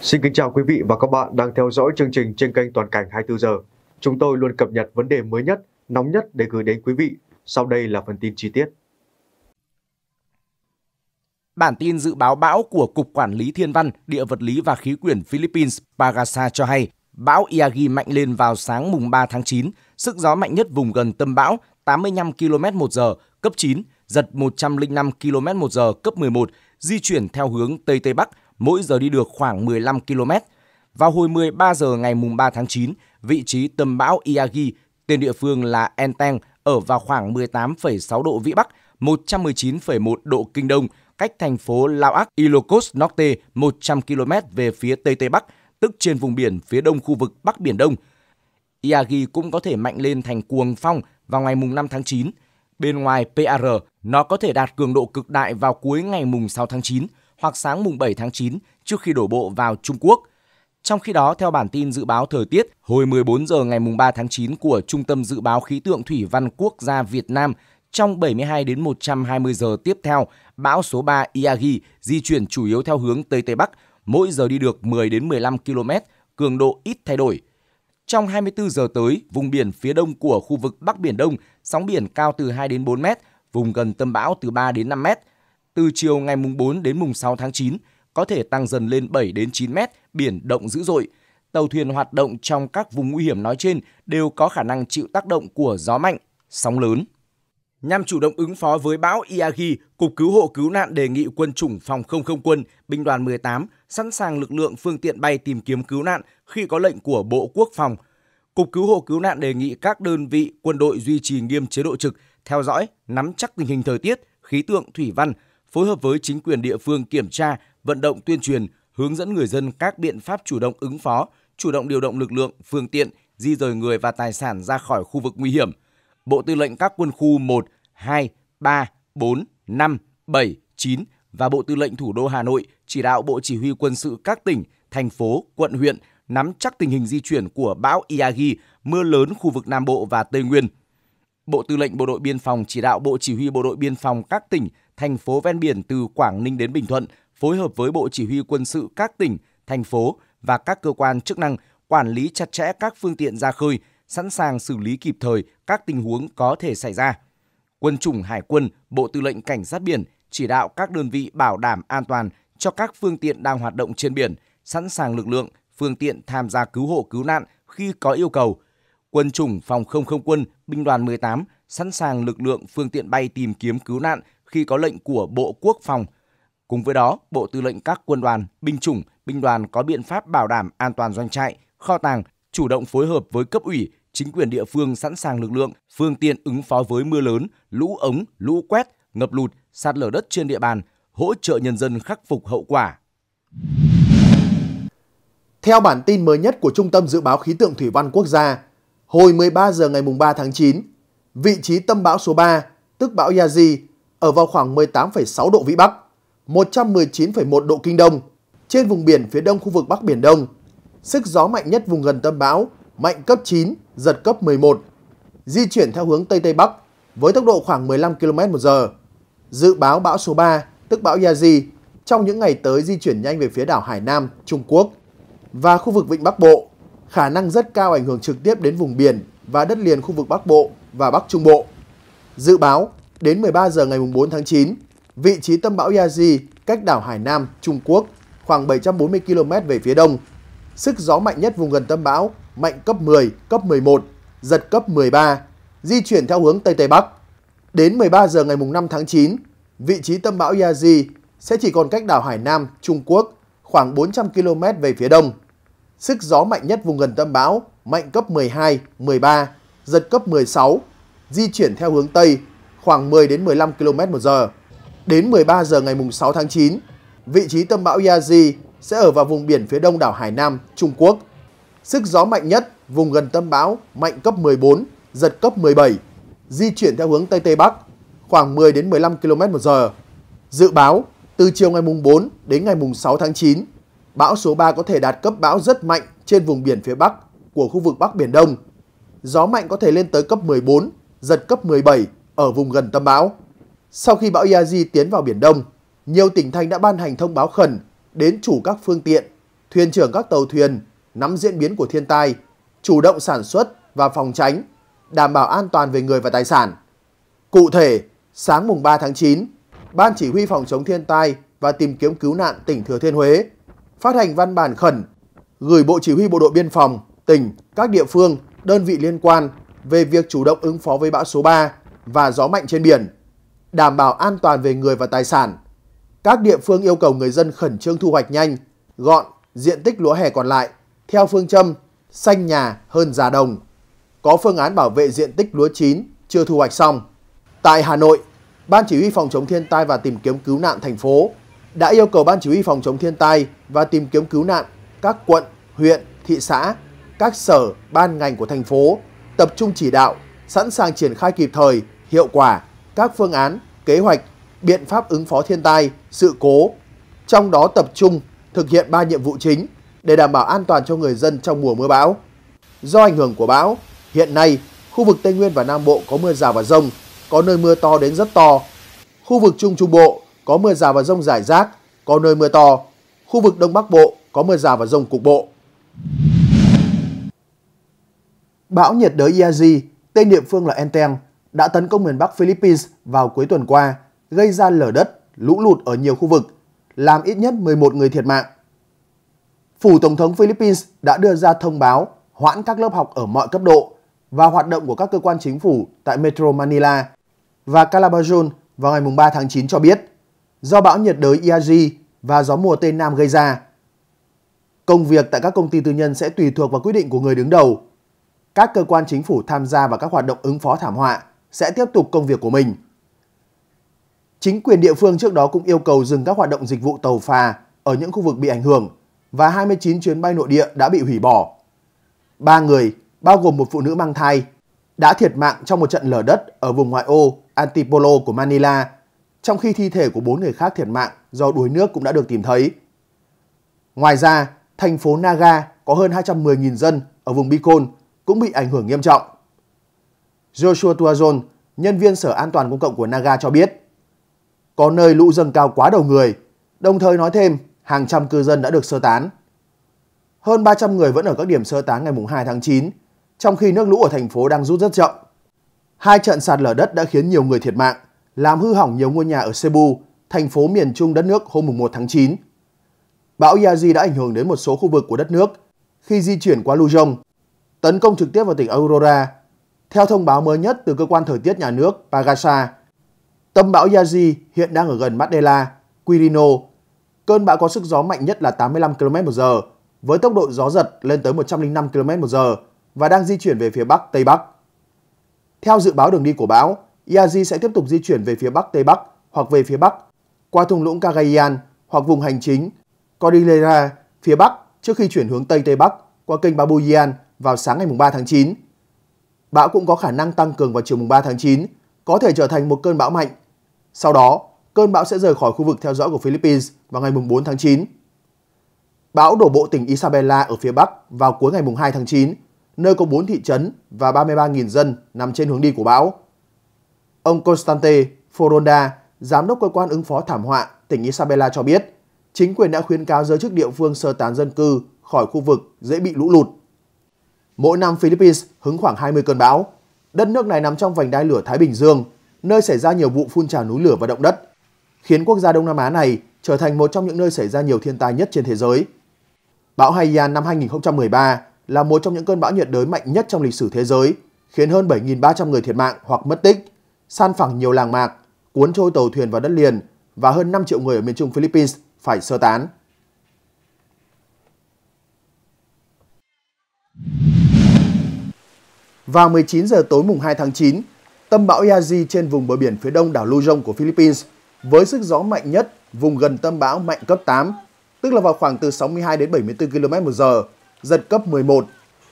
Xin kính chào quý vị và các bạn đang theo dõi chương trình trên kênh Toàn cảnh 24 giờ. Chúng tôi luôn cập nhật vấn đề mới nhất, nóng nhất để gửi đến quý vị. Sau đây là phần tin chi tiết. Bản tin dự báo bão của Cục Quản lý Thiên văn, Địa vật lý và Khí quyển Philippines Pagasa cho hay bão Yagi mạnh lên vào sáng mùng 3 tháng 9, sức gió mạnh nhất vùng gần tâm bão 85 km một giờ, cấp 9, giật 105 km một giờ, cấp 11, di chuyển theo hướng Tây Tây Bắc, mỗi giờ đi được khoảng 15 km. Vào hồi 13 giờ ngày 3 tháng 9, vị trí tâm bão Iagi, tên địa phương là Enteng, ở vào khoảng 18,6 độ Vĩ Bắc, 119,1 độ Kinh Đông, cách thành phố Lao Ác Ilocos Norte 100 km về phía Tây Tây Bắc, tức trên vùng biển phía đông khu vực Bắc Biển Đông. Iagi cũng có thể mạnh lên thành cuồng phong vào ngày 5 tháng 9. Bên ngoài PR, nó có thể đạt cường độ cực đại vào cuối ngày 6 tháng 9 hoặc sáng mùng 7 tháng 9 trước khi đổ bộ vào Trung Quốc. Trong khi đó, theo bản tin dự báo thời tiết, hồi 14 giờ ngày mùng 3 tháng 9 của Trung tâm Dự báo Khí tượng Thủy văn Quốc gia Việt Nam, trong 72 đến 120 giờ tiếp theo, bão số 3 Yagi di chuyển chủ yếu theo hướng Tây Tây Bắc, mỗi giờ đi được 10 đến 15 km, cường độ ít thay đổi. Trong 24 giờ tới, vùng biển phía đông của khu vực Bắc Biển Đông, sóng biển cao từ 2 đến 4 mét, vùng gần tâm bão từ 3 đến 5 mét, từ chiều ngày mùng 4 đến mùng 6 tháng 9 có thể tăng dần lên 7 đến 9 mét, biển động dữ dội. Tàu thuyền hoạt động trong các vùng nguy hiểm nói trên đều có khả năng chịu tác động của gió mạnh, sóng lớn. Nhằm chủ động ứng phó với bão Iagi, Cục Cứu hộ Cứu nạn đề nghị quân chủng phòng không không quân, binh đoàn 18 sẵn sàng lực lượng phương tiện bay tìm kiếm cứu nạn khi có lệnh của Bộ Quốc phòng. Cục Cứu hộ Cứu nạn đề nghị các đơn vị quân đội duy trì nghiêm chế độ trực, theo dõi, nắm chắc tình hình thời tiết, khí tượng, thủy văn – phối hợp với chính quyền địa phương kiểm tra, vận động tuyên truyền, hướng dẫn người dân các biện pháp chủ động ứng phó, chủ động điều động lực lượng, phương tiện, di rời người và tài sản ra khỏi khu vực nguy hiểm. Bộ Tư lệnh các quân khu 1, 2, 3, 4, 5, 7, 9 và Bộ Tư lệnh Thủ đô Hà Nội chỉ đạo Bộ Chỉ huy Quân sự các tỉnh, thành phố, quận huyện nắm chắc tình hình di chuyển của bão Yagi, mưa lớn khu vực Nam Bộ và Tây Nguyên. Bộ Tư lệnh Bộ đội Biên phòng chỉ đạo Bộ Chỉ huy Bộ đội Biên phòng các tỉnh, thành phố ven biển từ Quảng Ninh đến Bình Thuận phối hợp với Bộ Chỉ huy quân sự các tỉnh, thành phố và các cơ quan chức năng quản lý chặt chẽ các phương tiện ra khơi, sẵn sàng xử lý kịp thời các tình huống có thể xảy ra. Quân chủng Hải quân, Bộ Tư lệnh Cảnh sát biển chỉ đạo các đơn vị bảo đảm an toàn cho các phương tiện đang hoạt động trên biển, sẵn sàng lực lượng, phương tiện tham gia cứu hộ cứu nạn khi có yêu cầu. Quân chủng Phòng không không quân, Binh đoàn 18 sẵn sàng lực lượng phương tiện bay tìm kiếm cứu nạn khi có lệnh của Bộ Quốc phòng. Cùng với đó, Bộ Tư lệnh các quân đoàn, binh chủng, binh đoàn có biện pháp bảo đảm an toàn doanh trại, kho tàng, chủ động phối hợp với cấp ủy, chính quyền địa phương sẵn sàng lực lượng, phương tiện ứng phó với mưa lớn, lũ ống, lũ quét, ngập lụt, sạt lở đất trên địa bàn, hỗ trợ nhân dân khắc phục hậu quả. Theo bản tin mới nhất của Trung tâm Dự báo Khí tượng Thủy văn Quốc gia, hồi 13 giờ ngày 3 tháng 9, vị trí tâm bão số 3, tức bão Yazi, ở vào khoảng 18,6 độ Vĩ Bắc, 119,1 độ Kinh Đông, trên vùng biển phía đông khu vực Bắc Biển Đông. Sức gió mạnh nhất vùng gần tâm bão, mạnh cấp 9, giật cấp 11, di chuyển theo hướng Tây Tây Bắc với tốc độ khoảng 15 km h Dự báo bão số 3, tức bão Yazi, trong những ngày tới di chuyển nhanh về phía đảo Hải Nam, Trung Quốc và khu vực Vịnh Bắc Bộ, khả năng rất cao ảnh hưởng trực tiếp đến vùng biển và đất liền khu vực Bắc Bộ và Bắc Trung Bộ. Dự báo, Đến 13 giờ ngày 4 tháng 9, vị trí tâm bão Yaji cách đảo Hải Nam, Trung Quốc khoảng 740 km về phía đông. Sức gió mạnh nhất vùng gần tâm bão mạnh cấp 10, cấp 11, giật cấp 13, di chuyển theo hướng Tây Tây Bắc. Đến 13 giờ ngày 5 tháng 9, vị trí tâm bão Yaji sẽ chỉ còn cách đảo Hải Nam, Trung Quốc khoảng 400 km về phía đông. Sức gió mạnh nhất vùng gần tâm bão mạnh cấp 12, 13, giật cấp 16, di chuyển theo hướng Tây khoảng 10 đến 15 km một giờ. Đến 13 giờ ngày 6 tháng 9, vị trí tâm bão Yazi sẽ ở vào vùng biển phía đông đảo Hải Nam, Trung Quốc. Sức gió mạnh nhất vùng gần tâm bão mạnh cấp 14, giật cấp 17, di chuyển theo hướng Tây Tây Bắc, khoảng 10 đến 15 km một giờ. Dự báo, từ chiều ngày 4 đến ngày 6 tháng 9, bão số 3 có thể đạt cấp bão rất mạnh trên vùng biển phía Bắc của khu vực Bắc Biển Đông. Gió mạnh có thể lên tới cấp 14, giật cấp 17, ở vùng gần tâm bão. Sau khi bão Yaji tiến vào Biển Đông, nhiều tỉnh thành đã ban hành thông báo khẩn đến chủ các phương tiện, thuyền trưởng các tàu thuyền, nắm diễn biến của thiên tai, chủ động sản xuất và phòng tránh, đảm bảo an toàn về người và tài sản. Cụ thể, sáng mùng 3 tháng 9, Ban Chỉ huy Phòng chống thiên tai và tìm kiếm cứu nạn tỉnh Thừa Thiên Huế phát hành văn bản khẩn gửi Bộ Chỉ huy Bộ đội Biên phòng, tỉnh, các địa phương, đơn vị liên quan về việc chủ động ứng phó với bão số 3 và gió mạnh trên biển, đảm bảo an toàn về người và tài sản. Các địa phương yêu cầu người dân khẩn trương thu hoạch nhanh, gọn diện tích lúa hè còn lại theo phương châm xanh nhà hơn già đồng. Có phương án bảo vệ diện tích lúa chín chưa thu hoạch xong. Tại Hà Nội, Ban Chỉ huy Phòng chống thiên tai và tìm kiếm cứu nạn thành phố đã yêu cầu Ban Chỉ huy Phòng chống thiên tai và tìm kiếm cứu nạn các quận, huyện, thị xã, các sở, ban ngành của thành phố tập trung chỉ đạo sẵn sàng triển khai kịp thời, hiệu quả các phương án, kế hoạch, biện pháp ứng phó thiên tai, sự cố, trong đó tập trung thực hiện 3 nhiệm vụ chính để đảm bảo an toàn cho người dân trong mùa mưa bão. Do ảnh hưởng của bão, hiện nay khu vực Tây Nguyên và Nam Bộ có mưa rào và rông, có nơi mưa to đến rất to. Khu vực Trung Trung Bộ có mưa rào và rông rải rác, có nơi mưa to. Khu vực Đông Bắc Bộ có mưa rào và rông cục bộ. Bão nhiệt đới Yazi tên địa phương là Enteng, đã tấn công miền Bắc Philippines vào cuối tuần qua, gây ra lở đất, lũ lụt ở nhiều khu vực, làm ít nhất 11 người thiệt mạng. Phủ Tổng thống Philippines đã đưa ra thông báo hoãn các lớp học ở mọi cấp độ và hoạt động của các cơ quan chính phủ tại Metro Manila và Calabarzon vào ngày 3 tháng 9 cho biết do bão nhiệt đới Iaji và gió mùa Tây Nam gây ra. Công việc tại các công ty tư nhân sẽ tùy thuộc vào quyết định của người đứng đầu các cơ quan chính phủ tham gia vào các hoạt động ứng phó thảm họa sẽ tiếp tục công việc của mình. Chính quyền địa phương trước đó cũng yêu cầu dừng các hoạt động dịch vụ tàu phà ở những khu vực bị ảnh hưởng và 29 chuyến bay nội địa đã bị hủy bỏ. Ba người, bao gồm một phụ nữ mang thai, đã thiệt mạng trong một trận lở đất ở vùng ngoại ô Antipolo của Manila, trong khi thi thể của bốn người khác thiệt mạng do đuối nước cũng đã được tìm thấy. Ngoài ra, thành phố Naga có hơn 210.000 dân ở vùng Bicol cũng bị ảnh hưởng nghiêm trọng. Joshua Tuazon, nhân viên Sở An toàn Công cộng của Naga cho biết, có nơi lũ dâng cao quá đầu người, đồng thời nói thêm hàng trăm cư dân đã được sơ tán. Hơn 300 người vẫn ở các điểm sơ tán ngày 2 tháng 9, trong khi nước lũ ở thành phố đang rút rất chậm. Hai trận sạt lở đất đã khiến nhiều người thiệt mạng, làm hư hỏng nhiều ngôi nhà ở Cebu, thành phố miền trung đất nước hôm 1 tháng 9. Bão Yaji đã ảnh hưởng đến một số khu vực của đất nước khi di chuyển qua Luzon tấn công trực tiếp vào tỉnh Aurora. Theo thông báo mới nhất từ cơ quan thời tiết nhà nước Pagasa, tâm bão Yazi hiện đang ở gần Mandela, Quirino. Cơn bão có sức gió mạnh nhất là 85 km/h với tốc độ gió giật lên tới 105 km/h và đang di chuyển về phía bắc tây bắc. Theo dự báo đường đi của bão, Yazi sẽ tiếp tục di chuyển về phía bắc tây bắc hoặc về phía bắc qua thung lũng Cagayan hoặc vùng hành chính Cordillera phía bắc trước khi chuyển hướng tây tây bắc qua kênh Babuyan vào sáng ngày 3 tháng 9. Bão cũng có khả năng tăng cường vào chiều 3 tháng 9, có thể trở thành một cơn bão mạnh. Sau đó, cơn bão sẽ rời khỏi khu vực theo dõi của Philippines vào ngày 4 tháng 9. Bão đổ bộ tỉnh Isabela ở phía Bắc vào cuối ngày 2 tháng 9, nơi có 4 thị trấn và 33.000 dân nằm trên hướng đi của bão. Ông Constante Foronda, Giám đốc Cơ quan ứng phó thảm họa tỉnh Isabela cho biết, chính quyền đã khuyến cáo giới chức địa phương sơ tán dân cư khỏi khu vực dễ bị lũ lụt Mỗi năm Philippines hứng khoảng 20 cơn bão. Đất nước này nằm trong vành đai lửa Thái Bình Dương, nơi xảy ra nhiều vụ phun trào núi lửa và động đất, khiến quốc gia Đông Nam Á này trở thành một trong những nơi xảy ra nhiều thiên tai nhất trên thế giới. Bão Haiyan năm 2013 là một trong những cơn bão nhiệt đới mạnh nhất trong lịch sử thế giới, khiến hơn 7.300 người thiệt mạng hoặc mất tích, san phẳng nhiều làng mạc, cuốn trôi tàu thuyền vào đất liền và hơn 5 triệu người ở miền trung Philippines phải sơ tán. Vào 19 giờ tối mùng 2 tháng 9, tâm bão Yaji trên vùng bờ biển phía đông đảo Luzon của Philippines với sức gió mạnh nhất vùng gần tâm bão mạnh cấp 8, tức là vào khoảng từ 62 đến 74 km/h, giật cấp 11.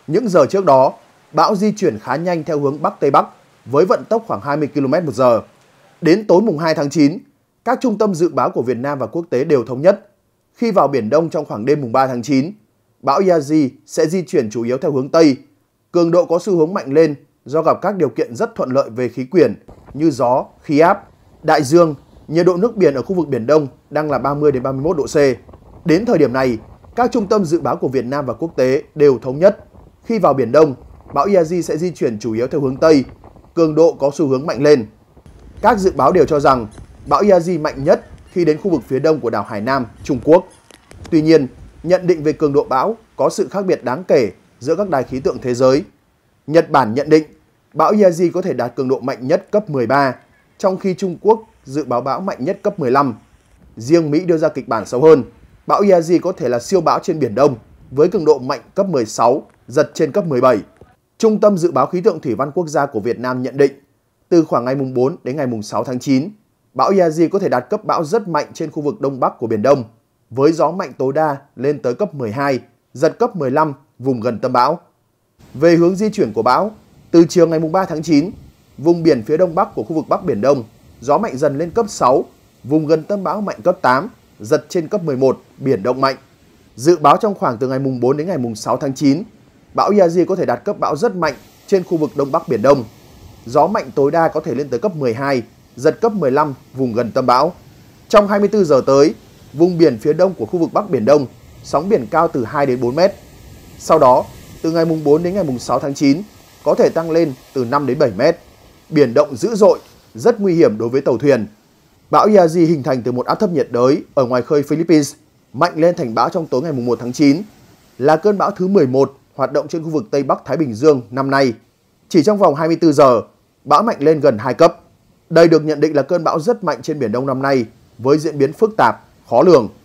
Những giờ trước đó, bão di chuyển khá nhanh theo hướng Bắc Tây Bắc với vận tốc khoảng 20 km/h. Đến tối mùng 2 tháng 9, các trung tâm dự báo của Việt Nam và quốc tế đều thống nhất khi vào Biển Đông trong khoảng đêm mùng 3 tháng 9, bão Yaji sẽ di chuyển chủ yếu theo hướng Tây cường độ có xu hướng mạnh lên do gặp các điều kiện rất thuận lợi về khí quyển như gió, khí áp, đại dương, nhiệt độ nước biển ở khu vực Biển Đông đang là 30 đến 31 độ C. Đến thời điểm này, các trung tâm dự báo của Việt Nam và quốc tế đều thống nhất. Khi vào Biển Đông, bão Yazi sẽ di chuyển chủ yếu theo hướng Tây, cường độ có xu hướng mạnh lên. Các dự báo đều cho rằng bão Yazi mạnh nhất khi đến khu vực phía đông của đảo Hải Nam, Trung Quốc. Tuy nhiên, nhận định về cường độ bão có sự khác biệt đáng kể giữa các đài khí tượng thế giới. Nhật Bản nhận định bão Yaji có thể đạt cường độ mạnh nhất cấp 13, trong khi Trung Quốc dự báo bão mạnh nhất cấp 15. Riêng Mỹ đưa ra kịch bản sâu hơn, bão Yaji có thể là siêu bão trên Biển Đông với cường độ mạnh cấp 16, giật trên cấp 17. Trung tâm Dự báo Khí tượng Thủy văn Quốc gia của Việt Nam nhận định, từ khoảng ngày mùng 4 đến ngày mùng 6 tháng 9, bão Yaji có thể đạt cấp bão rất mạnh trên khu vực Đông Bắc của Biển Đông, với gió mạnh tối đa lên tới cấp 12, giật cấp 15 vùng gần tâm bão. Về hướng di chuyển của bão, từ chiều ngày 3 tháng 9, vùng biển phía đông bắc của khu vực Bắc Biển Đông, gió mạnh dần lên cấp 6, vùng gần tâm bão mạnh cấp 8, giật trên cấp 11, biển động mạnh. Dự báo trong khoảng từ ngày mùng 4 đến ngày mùng 6 tháng 9, bão Yazi có thể đạt cấp bão rất mạnh trên khu vực Đông Bắc Biển Đông. Gió mạnh tối đa có thể lên tới cấp 12, giật cấp 15 vùng gần tâm bão. Trong 24 giờ tới, vùng biển phía đông của khu vực Bắc Biển Đông, sóng biển cao từ 2 đến 4 mét, sau đó, từ ngày mùng 4 đến ngày mùng 6 tháng 9, có thể tăng lên từ 5 đến 7 mét. Biển động dữ dội, rất nguy hiểm đối với tàu thuyền. Bão Yazi hình thành từ một áp thấp nhiệt đới ở ngoài khơi Philippines, mạnh lên thành bão trong tối ngày mùng 1 tháng 9, là cơn bão thứ 11 hoạt động trên khu vực Tây Bắc Thái Bình Dương năm nay. Chỉ trong vòng 24 giờ, bão mạnh lên gần 2 cấp. Đây được nhận định là cơn bão rất mạnh trên Biển Đông năm nay với diễn biến phức tạp, khó lường.